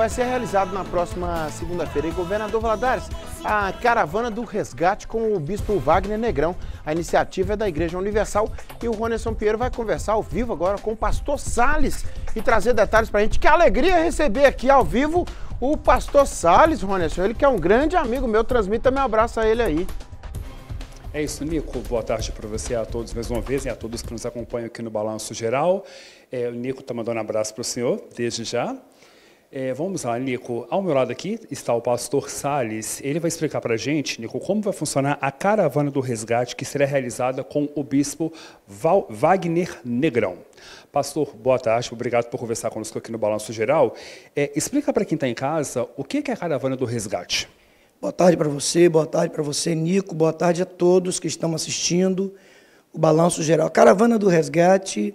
vai ser realizado na próxima segunda-feira. E governador Valadares, a caravana do resgate com o bispo Wagner Negrão. A iniciativa é da Igreja Universal e o Rony Pinheiro vai conversar ao vivo agora com o pastor Sales e trazer detalhes pra gente. Que alegria receber aqui ao vivo o pastor Sales, Ronerson. Ele que é um grande amigo meu, transmita meu abraço a ele aí. É isso, Nico. Boa tarde para você, a todos mais uma vez e a todos que nos acompanham aqui no Balanço Geral. É, o Nico está mandando um abraço para o senhor, desde já. É, vamos lá, Nico. Ao meu lado aqui está o pastor Sales. Ele vai explicar para a gente, Nico, como vai funcionar a caravana do resgate que será realizada com o bispo Val Wagner Negrão. Pastor, boa tarde. Obrigado por conversar conosco aqui no Balanço Geral. É, explica para quem está em casa o que é a caravana do resgate. Boa tarde para você, boa tarde para você, Nico. Boa tarde a todos que estão assistindo o Balanço Geral. A caravana do resgate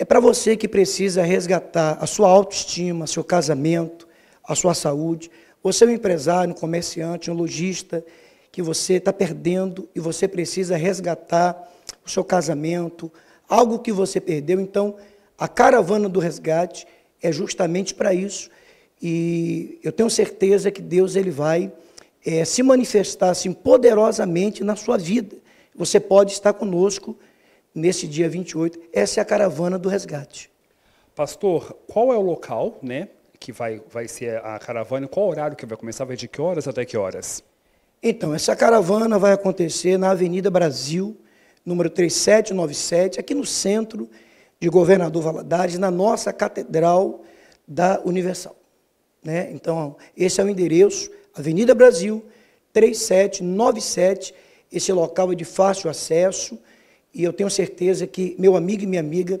é para você que precisa resgatar a sua autoestima, seu casamento, a sua saúde. Você é um empresário, um comerciante, um lojista, que você está perdendo e você precisa resgatar o seu casamento, algo que você perdeu. Então, a caravana do resgate é justamente para isso. E eu tenho certeza que Deus ele vai é, se manifestar assim, poderosamente na sua vida. Você pode estar conosco nesse dia 28. Essa é a caravana do resgate. Pastor, qual é o local, né, que vai, vai ser a caravana? Qual é horário que vai começar? Vai de que horas até que horas? Então, essa caravana vai acontecer na Avenida Brasil, número 3797, aqui no centro de Governador Valadares, na nossa Catedral da Universal. Né? Então, esse é o endereço, Avenida Brasil, 3797. Esse local é de fácil acesso. E eu tenho certeza que, meu amigo e minha amiga,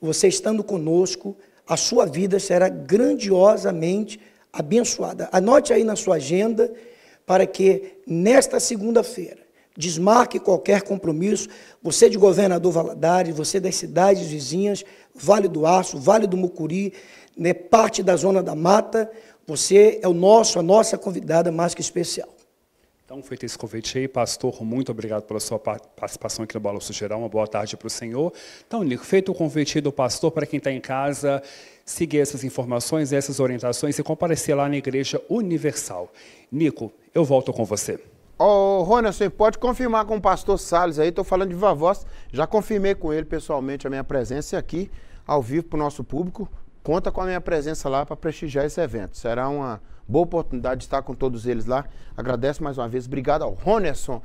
você estando conosco, a sua vida será grandiosamente abençoada. Anote aí na sua agenda para que nesta segunda-feira, desmarque qualquer compromisso, você de Governador Valadares, você das cidades vizinhas, Vale do Aço, Vale do Mucuri, né, parte da Zona da Mata, você é o nosso, a nossa convidada mais que especial. Então, feito esse convite aí, pastor, muito obrigado pela sua participação aqui no Balanço Geral, uma boa tarde para o senhor. Então, Nico, feito o convite do pastor, para quem está em casa, seguir essas informações, essas orientações e comparecer lá na Igreja Universal. Nico, eu volto com você. Ô, oh, Rony, você pode confirmar com o pastor Salles aí, estou falando de viva voz, já confirmei com ele pessoalmente a minha presença aqui, ao vivo para o nosso público, conta com a minha presença lá para prestigiar esse evento. Será uma boa oportunidade de estar com todos eles lá. Agradeço mais uma vez. Obrigado ao Ronerson